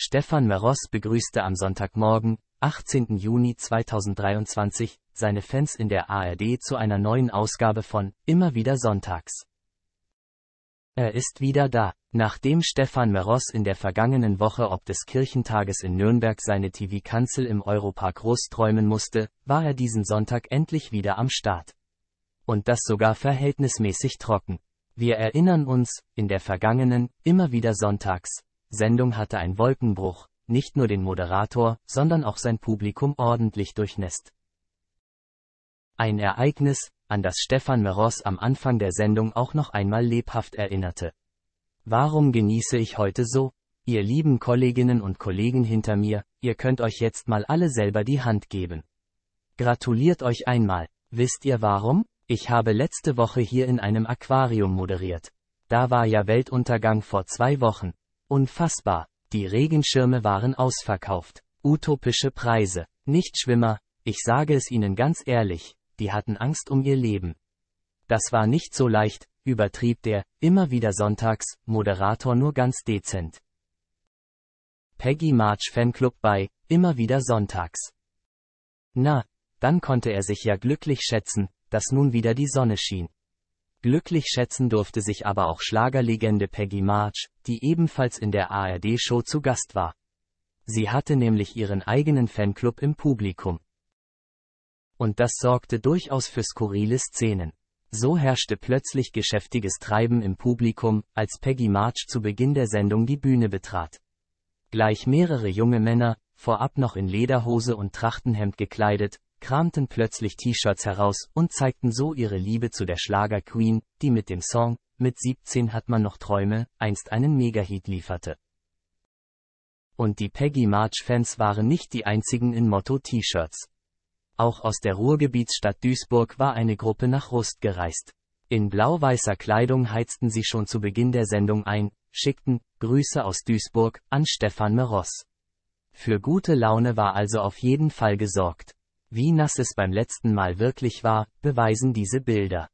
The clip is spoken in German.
Stefan Meros begrüßte am Sonntagmorgen, 18. Juni 2023, seine Fans in der ARD zu einer neuen Ausgabe von Immer wieder Sonntags. Er ist wieder da. Nachdem Stefan Meros in der vergangenen Woche ob des Kirchentages in Nürnberg seine TV-Kanzel im Europark Rust träumen musste, war er diesen Sonntag endlich wieder am Start. Und das sogar verhältnismäßig trocken. Wir erinnern uns, in der vergangenen, immer wieder sonntags, Sendung hatte ein Wolkenbruch, nicht nur den Moderator, sondern auch sein Publikum ordentlich durchnässt. Ein Ereignis, an das Stefan Meros am Anfang der Sendung auch noch einmal lebhaft erinnerte. Warum genieße ich heute so? Ihr lieben Kolleginnen und Kollegen hinter mir, ihr könnt euch jetzt mal alle selber die Hand geben. Gratuliert euch einmal. Wisst ihr warum? Ich habe letzte Woche hier in einem Aquarium moderiert. Da war ja Weltuntergang vor zwei Wochen. Unfassbar. Die Regenschirme waren ausverkauft. Utopische Preise. Nicht Schwimmer, ich sage es Ihnen ganz ehrlich, die hatten Angst um ihr Leben. Das war nicht so leicht, übertrieb der, immer wieder sonntags, Moderator nur ganz dezent. Peggy March Fanclub bei, immer wieder sonntags. Na, dann konnte er sich ja glücklich schätzen, dass nun wieder die Sonne schien. Glücklich schätzen durfte sich aber auch Schlagerlegende Peggy March, die ebenfalls in der ARD-Show zu Gast war. Sie hatte nämlich ihren eigenen Fanclub im Publikum. Und das sorgte durchaus für skurrile Szenen. So herrschte plötzlich geschäftiges Treiben im Publikum, als Peggy March zu Beginn der Sendung die Bühne betrat. Gleich mehrere junge Männer, vorab noch in Lederhose und Trachtenhemd gekleidet, kramten plötzlich T-Shirts heraus und zeigten so ihre Liebe zu der Schlager Queen, die mit dem Song Mit 17 hat man noch Träume einst einen mega Megahit lieferte. Und die Peggy March-Fans waren nicht die einzigen in Motto-T-Shirts. Auch aus der Ruhrgebietsstadt Duisburg war eine Gruppe nach Rust gereist. In blau-weißer Kleidung heizten sie schon zu Beginn der Sendung ein, schickten Grüße aus Duisburg an Stefan Meross. Für gute Laune war also auf jeden Fall gesorgt. Wie nass es beim letzten Mal wirklich war, beweisen diese Bilder.